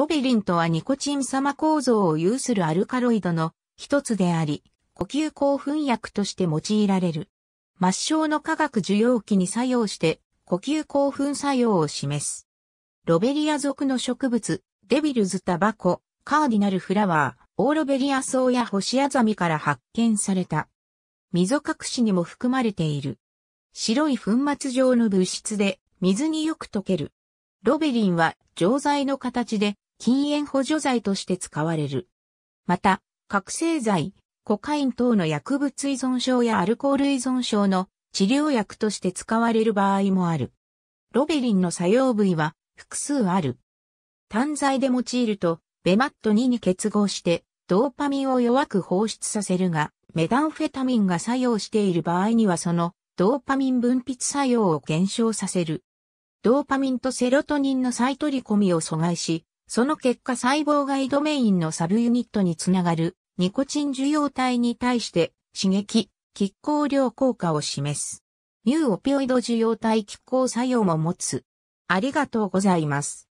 ロベリンとはニコチン様構造を有するアルカロイドの一つであり、呼吸興奮薬として用いられる。末梢の化学受容器に作用して呼吸興奮作用を示す。ロベリア属の植物、デビルズタバコ、カーディナルフラワー、オーロベリア草や星アザミから発見された。溝隠しにも含まれている。白い粉末状の物質で水によく溶ける。ロベリンは錠剤の形で禁煙補助剤として使われる。また、覚醒剤、コカイン等の薬物依存症やアルコール依存症の治療薬として使われる場合もある。ロベリンの作用部位は複数ある。単剤で用いると、ベマット2に結合して、ドーパミンを弱く放出させるが、メダンフェタミンが作用している場合にはそのドーパミン分泌作用を減少させる。ドーパミンとセロトニンの再取り込みを阻害し、その結果細胞外ドメインのサブユニットにつながるニコチン受容体に対して刺激、拮抗量効果を示す。ニューオピオイド受容体拮抗作用も持つ。ありがとうございます。